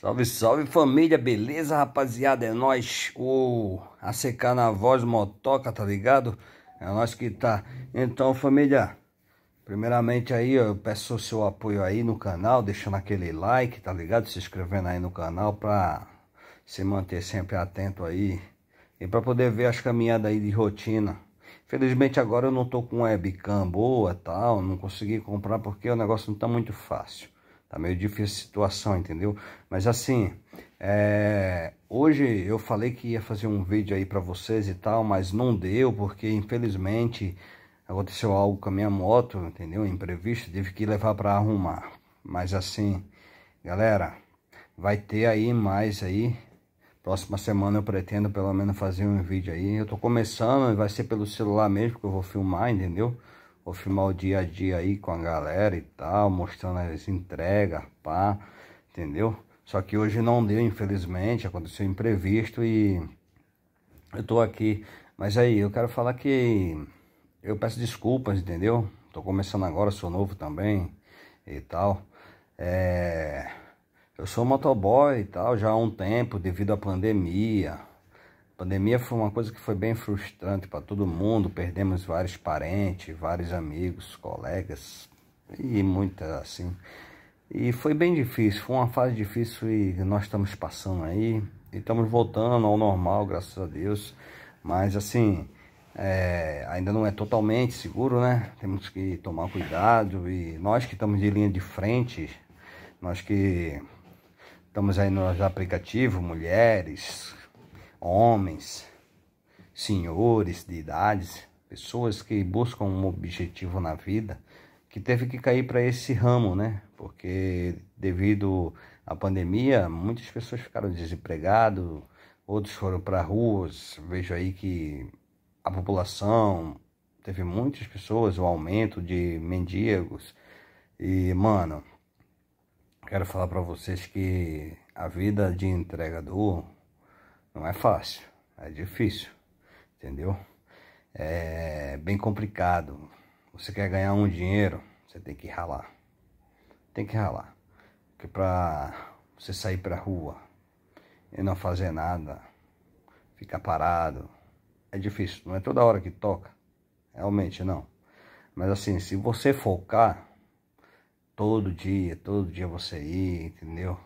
Salve, salve família, beleza rapaziada? É nós, o oh, ACK na voz motoca, tá ligado? É nós que tá. Então, família, primeiramente aí eu peço o seu apoio aí no canal, deixando aquele like, tá ligado? Se inscrevendo aí no canal pra se manter sempre atento aí e pra poder ver as caminhadas aí de rotina. Felizmente agora eu não tô com webcam boa tal, não consegui comprar porque o negócio não tá muito fácil. Tá meio difícil a situação, entendeu? Mas assim, é... hoje eu falei que ia fazer um vídeo aí pra vocês e tal, mas não deu, porque infelizmente aconteceu algo com a minha moto, entendeu? Imprevisto, tive que levar pra arrumar. Mas assim, galera, vai ter aí mais aí. Próxima semana eu pretendo pelo menos fazer um vídeo aí. Eu tô começando, vai ser pelo celular mesmo que eu vou filmar, entendeu? Vou filmar o dia a dia aí com a galera e tal, mostrando as entregas, pá, entendeu? Só que hoje não deu, infelizmente, aconteceu imprevisto e eu tô aqui. Mas aí, eu quero falar que eu peço desculpas, entendeu? Tô começando agora, sou novo também e tal. É... Eu sou motoboy e tal já há um tempo, devido à pandemia, a pandemia foi uma coisa que foi bem frustrante para todo mundo, perdemos vários parentes, vários amigos, colegas e muita assim. E foi bem difícil, foi uma fase difícil e nós estamos passando aí e estamos voltando ao normal, graças a Deus. Mas assim, é, ainda não é totalmente seguro, né? Temos que tomar cuidado e nós que estamos de linha de frente, nós que estamos aí nos aplicativos, mulheres, homens, senhores de idades, pessoas que buscam um objetivo na vida, que teve que cair para esse ramo, né? Porque devido à pandemia, muitas pessoas ficaram desempregadas, outros foram para ruas. Vejo aí que a população teve muitas pessoas, o um aumento de mendigos. E, mano, quero falar para vocês que a vida de entregador não é fácil, é difícil, entendeu? É bem complicado. Você quer ganhar um dinheiro, você tem que ralar. Tem que ralar. Porque pra você sair pra rua e não fazer nada, ficar parado, é difícil. Não é toda hora que toca, realmente não. Mas assim, se você focar todo dia, todo dia você ir, entendeu?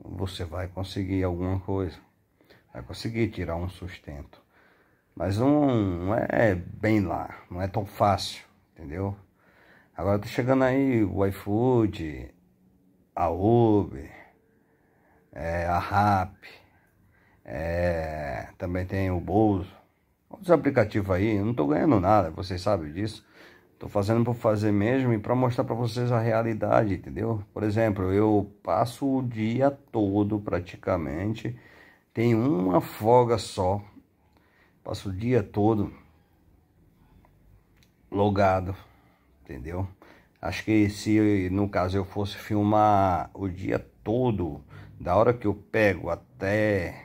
Você vai conseguir alguma coisa vai conseguir tirar um sustento. Mas não, não é bem lá, não é tão fácil, entendeu? Agora tá chegando aí o iFood, a Uber, é, a RAP, é, também tem o Bolso. Os aplicativos aí, eu não tô ganhando nada, vocês sabem disso. Tô fazendo por fazer mesmo e para mostrar para vocês a realidade, entendeu? Por exemplo, eu passo o dia todo praticamente tem uma folga só, passa o dia todo logado, entendeu? Acho que se no caso eu fosse filmar o dia todo, da hora que eu pego até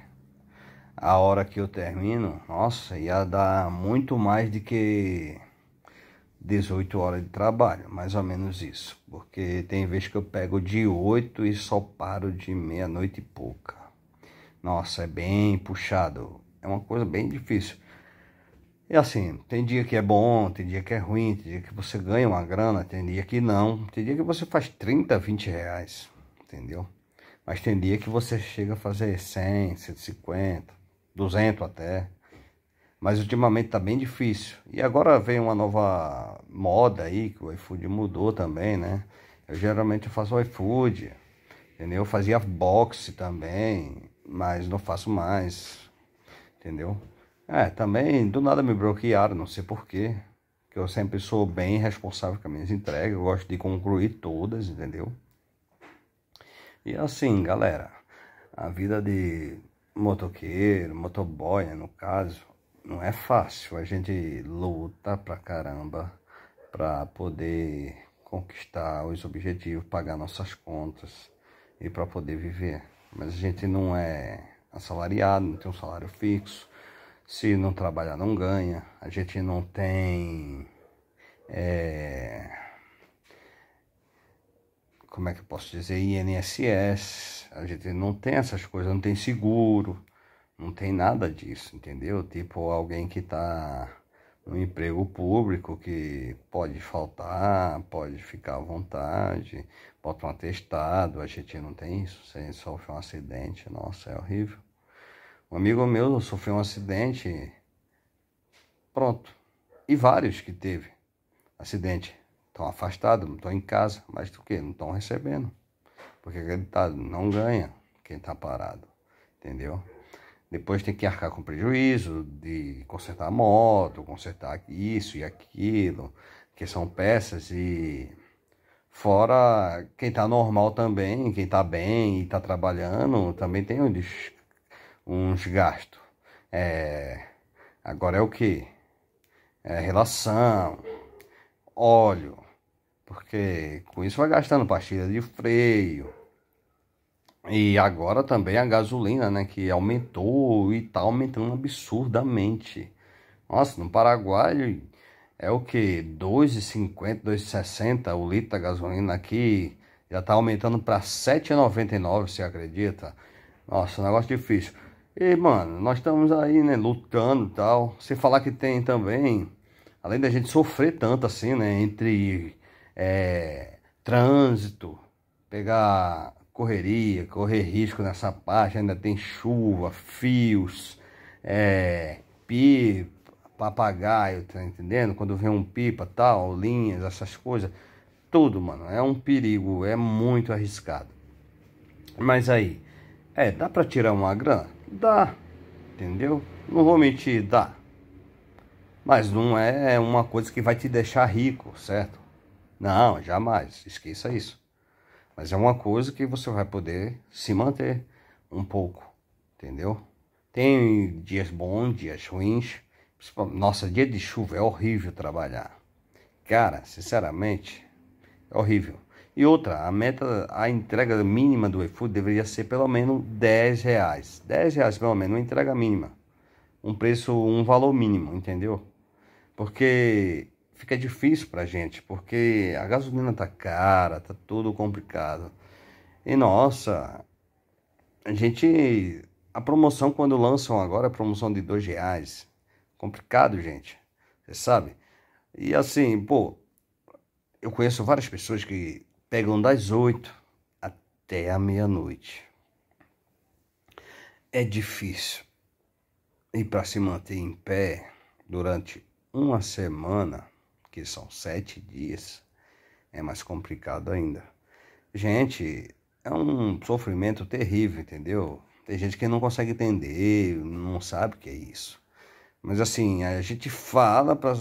a hora que eu termino, nossa, ia dar muito mais de que 18 horas de trabalho, mais ou menos isso. Porque tem vezes que eu pego de 8 e só paro de meia-noite e pouca. Nossa, é bem puxado. É uma coisa bem difícil. E assim, tem dia que é bom, tem dia que é ruim, tem dia que você ganha uma grana, tem dia que não. Tem dia que você faz 30, 20 reais, entendeu? Mas tem dia que você chega a fazer 100, 150, 200 até. Mas ultimamente tá bem difícil. E agora vem uma nova moda aí, que o iFood mudou também, né? Eu geralmente faço iFood, entendeu? Eu fazia boxe também mas não faço mais, entendeu? É, também do nada me bloquearam, não sei porquê. Que eu sempre sou bem responsável com as minhas entregas, eu gosto de concluir todas, entendeu? E assim, galera, a vida de motoqueiro, motoboy, no caso, não é fácil. A gente luta pra caramba pra poder conquistar os objetivos, pagar nossas contas e para poder viver mas a gente não é assalariado, não tem um salário fixo. Se não trabalhar, não ganha. A gente não tem. É, como é que eu posso dizer? INSS. A gente não tem essas coisas, não tem seguro, não tem nada disso, entendeu? Tipo alguém que está um emprego público que pode faltar, pode ficar à vontade, bota um atestado, a gente não tem isso, você sofre um acidente, nossa, é horrível. Um amigo meu sofreu um acidente, pronto. E vários que teve acidente. Estão afastados, não estão em casa, mas do que? Não estão recebendo. Porque acreditado, não ganha quem está parado, entendeu? Depois tem que arcar com prejuízo de consertar a moto, consertar isso e aquilo, que são peças e fora quem está normal também, quem está bem e está trabalhando, também tem uns, uns gastos. É, agora é o que? É relação, óleo, porque com isso vai gastando pastilha de freio, e agora também a gasolina, né, que aumentou e tá aumentando absurdamente. Nossa, no Paraguai é o que? 2,50, 2,60 o litro da gasolina aqui. Já tá aumentando para 7,99, você acredita? Nossa, negócio difícil. E, mano, nós estamos aí, né, lutando e tal. Sem falar que tem também, além da gente sofrer tanto assim, né, entre é, trânsito, pegar correria, correr risco nessa parte, ainda tem chuva, fios, é, pipa, papagaio, tá entendendo? Quando vem um pipa, tal, linhas, essas coisas, tudo, mano, é um perigo, é muito arriscado. Mas aí, é, dá para tirar uma grana? Dá, entendeu? Não vou mentir, dá. Mas não é uma coisa que vai te deixar rico, certo? Não, jamais, esqueça isso. Mas é uma coisa que você vai poder se manter um pouco, entendeu? Tem dias bons, dias ruins. Nossa, dia de chuva é horrível trabalhar. Cara, sinceramente, é horrível. E outra, a meta, a entrega mínima do iFood deveria ser pelo menos 10 reais. 10 reais pelo menos, uma entrega mínima. Um preço, um valor mínimo, entendeu? Porque fica difícil para a gente, porque a gasolina tá cara, tá tudo complicado. E nossa, a gente. A promoção quando lançam agora, a promoção de dois reais. Complicado, gente. Você sabe? E assim, pô, eu conheço várias pessoas que pegam das oito até a meia-noite. É difícil. E para se manter em pé durante uma semana que são sete dias, é mais complicado ainda. Gente, é um sofrimento terrível, entendeu? Tem gente que não consegue entender, não sabe o que é isso. Mas assim, a gente fala para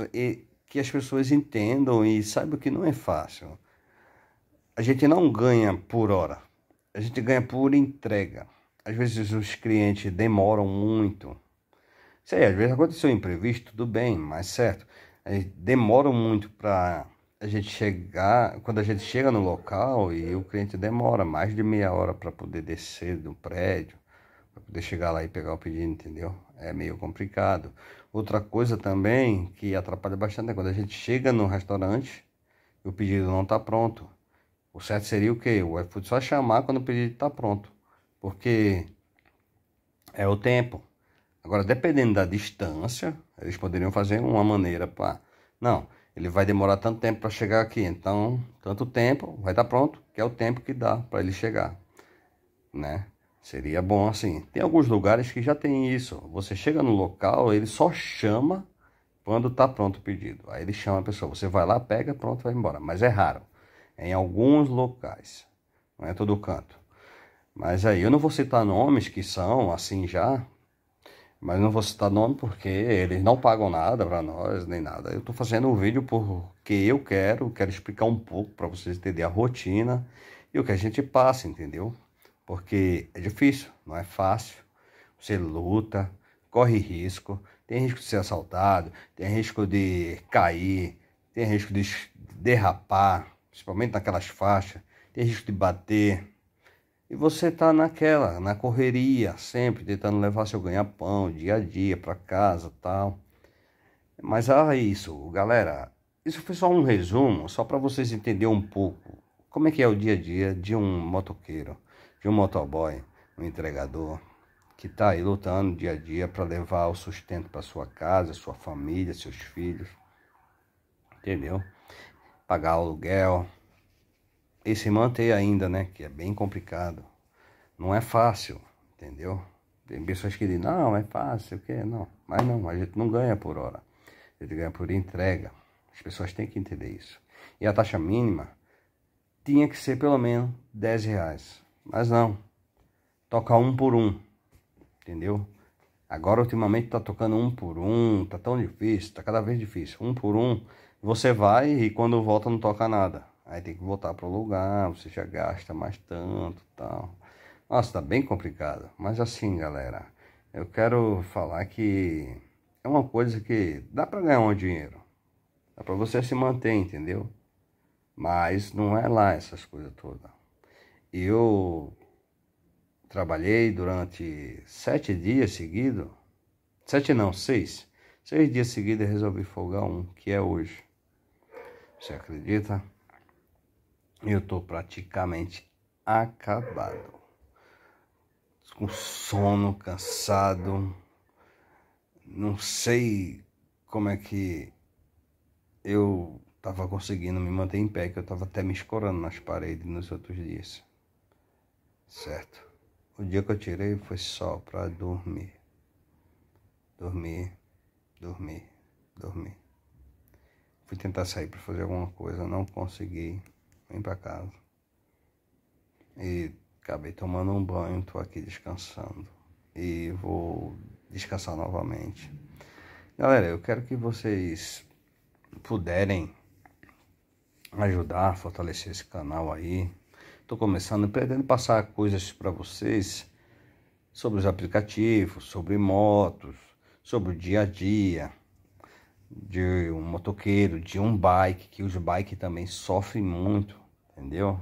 que as pessoas entendam e saibam que não é fácil. A gente não ganha por hora, a gente ganha por entrega. Às vezes os clientes demoram muito. Sei, às vezes aconteceu imprevisto, tudo bem, mas certo demoram muito para a gente chegar, quando a gente chega no local e o cliente demora mais de meia hora para poder descer do prédio, para poder chegar lá e pegar o pedido, entendeu? É meio complicado. Outra coisa também que atrapalha bastante é quando a gente chega no restaurante e o pedido não está pronto. O certo seria o quê? O iFood só chamar quando o pedido está pronto, porque é o tempo. Agora, dependendo da distância, eles poderiam fazer uma maneira para. Não, ele vai demorar tanto tempo para chegar aqui, então, tanto tempo, vai estar tá pronto, que é o tempo que dá para ele chegar, né? Seria bom assim. Tem alguns lugares que já tem isso. Você chega no local, ele só chama quando está pronto o pedido. Aí ele chama a pessoa, você vai lá, pega, pronto, vai embora. Mas é raro. É em alguns locais, não é todo canto. Mas aí eu não vou citar nomes que são assim já, mas não vou citar nome porque eles não pagam nada para nós, nem nada. Eu estou fazendo um vídeo porque eu quero, quero explicar um pouco para vocês entenderem a rotina e o que a gente passa, entendeu? Porque é difícil, não é fácil. Você luta, corre risco, tem risco de ser assaltado, tem risco de cair, tem risco de derrapar, principalmente naquelas faixas, tem risco de bater, e você está naquela, na correria, sempre tentando levar seu ganha-pão dia a dia para casa tal. Mas ah, isso, galera. Isso foi só um resumo, só para vocês entenderem um pouco como é que é o dia a dia de um motoqueiro, de um motoboy, um entregador que está aí lutando dia a dia para levar o sustento para sua casa, sua família, seus filhos, entendeu? Pagar aluguel, e se manter ainda, né? Que é bem complicado. Não é fácil, entendeu? Tem pessoas que dizem, não, é fácil, o quê? Não, mas não, a gente não ganha por hora. A gente ganha por entrega. As pessoas têm que entender isso. E a taxa mínima tinha que ser pelo menos 10 reais. Mas não, toca um por um, entendeu? Agora, ultimamente, tá tocando um por um, tá tão difícil, tá cada vez difícil. Um por um, você vai e quando volta não toca nada. Aí tem que voltar para o lugar, você já gasta mais tanto tal. Nossa, tá bem complicado. Mas assim, galera, eu quero falar que é uma coisa que dá para ganhar um dinheiro. Dá para você se manter, entendeu? Mas não é lá essas coisas todas. Eu trabalhei durante sete dias seguidos. Sete não, seis. Seis dias seguidos resolvi folgar um, que é hoje. Você acredita? Eu tô praticamente acabado. Com sono, cansado. Não sei como é que eu tava conseguindo me manter em pé, que eu tava até me escorando nas paredes nos outros dias. Certo? O dia que eu tirei foi só para dormir. Dormir, dormir, dormir. Fui tentar sair para fazer alguma coisa, não consegui. Vim pra casa. E acabei tomando um banho, tô aqui descansando. E vou descansar novamente. Galera, eu quero que vocês puderem ajudar a fortalecer esse canal aí. Tô começando, pretendo passar coisas para vocês sobre os aplicativos, sobre motos, sobre o dia a dia de um motoqueiro, de um bike, que os bike também sofrem muito entendeu?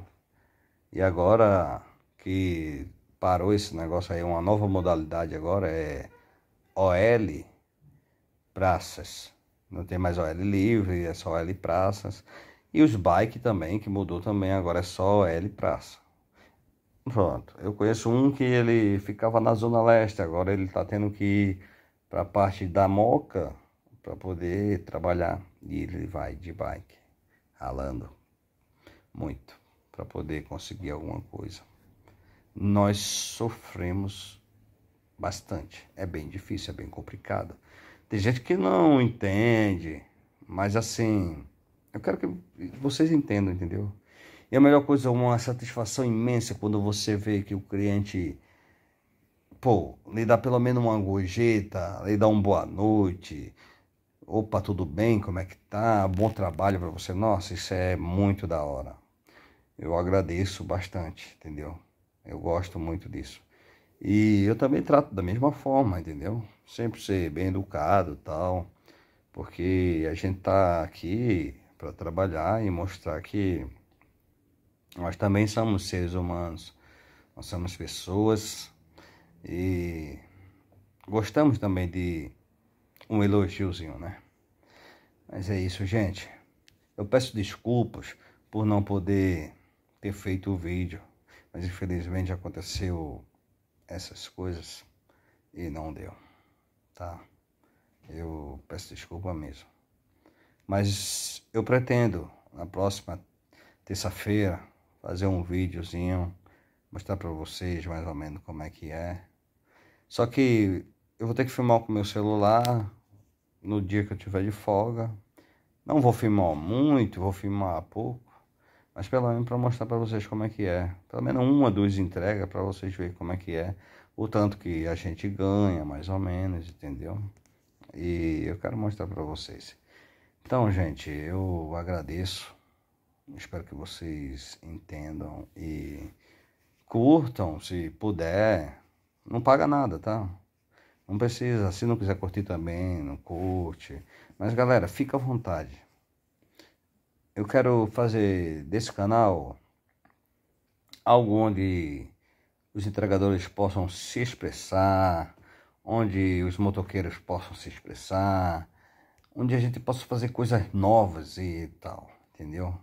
E agora que parou esse negócio aí, uma nova modalidade agora é OL praças. Não tem mais OL livre, é só OL praças. E os bike também, que mudou também, agora é só OL praça. Pronto, eu conheço um que ele ficava na Zona Leste, agora ele tá tendo que ir para a parte da Moca para poder trabalhar. E ele vai de bike, ralando muito para poder conseguir alguma coisa. Nós sofremos bastante. É bem difícil, é bem complicado. Tem gente que não entende, mas assim, eu quero que vocês entendam, entendeu? E a melhor coisa, uma satisfação imensa quando você vê que o cliente, pô, lhe dá pelo menos uma gorjeta, lhe dá um boa noite, opa, tudo bem, como é que tá, bom trabalho para você. Nossa, isso é muito da hora eu agradeço bastante, entendeu? Eu gosto muito disso. E eu também trato da mesma forma, entendeu? Sempre ser bem educado tal, porque a gente tá aqui para trabalhar e mostrar que nós também somos seres humanos, nós somos pessoas e gostamos também de um elogiozinho, né? Mas é isso, gente. Eu peço desculpas por não poder ter feito o vídeo, mas infelizmente aconteceu essas coisas e não deu, tá? Eu peço desculpa mesmo. Mas eu pretendo na próxima terça-feira fazer um videozinho, mostrar para vocês mais ou menos como é que é. Só que eu vou ter que filmar com meu celular no dia que eu tiver de folga. Não vou filmar muito, vou filmar pouco mas pelo menos para mostrar para vocês como é que é. Pelo menos uma, duas entregas para vocês verem como é que é, o tanto que a gente ganha, mais ou menos, entendeu? E eu quero mostrar para vocês. Então, gente, eu agradeço. Espero que vocês entendam e curtam, se puder. Não paga nada, tá? Não precisa, se não quiser curtir também, não curte. Mas galera, fica à vontade eu quero fazer desse canal algo onde os entregadores possam se expressar, onde os motoqueiros possam se expressar, onde a gente possa fazer coisas novas e tal, entendeu?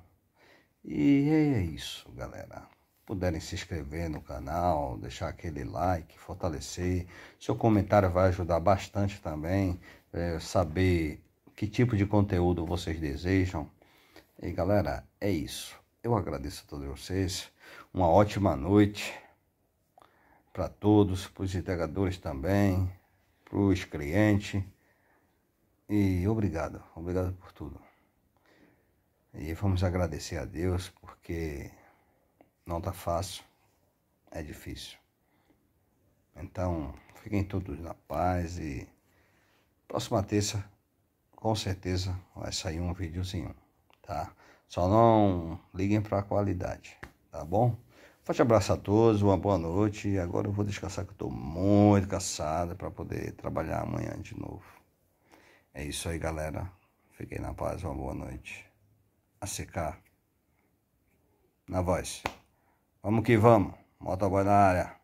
E é isso, galera. Puderem se inscrever no canal, deixar aquele like, fortalecer. Seu comentário vai ajudar bastante também. É, saber que tipo de conteúdo vocês desejam e galera, é isso. Eu agradeço a todos vocês. Uma ótima noite para todos, para os integradores também, para os clientes. E obrigado, obrigado por tudo. E vamos agradecer a Deus porque não tá fácil, é difícil. Então, fiquem todos na paz e próxima terça, com certeza, vai sair um videozinho tá? Só não liguem para a qualidade, tá bom? Forte abraço a todos, uma boa noite. Agora eu vou descansar que eu estou muito cansado para poder trabalhar amanhã de novo. É isso aí, galera. Fiquem na paz, uma boa noite. A secar. Na voz. Vamos que vamos. Motoboy na área.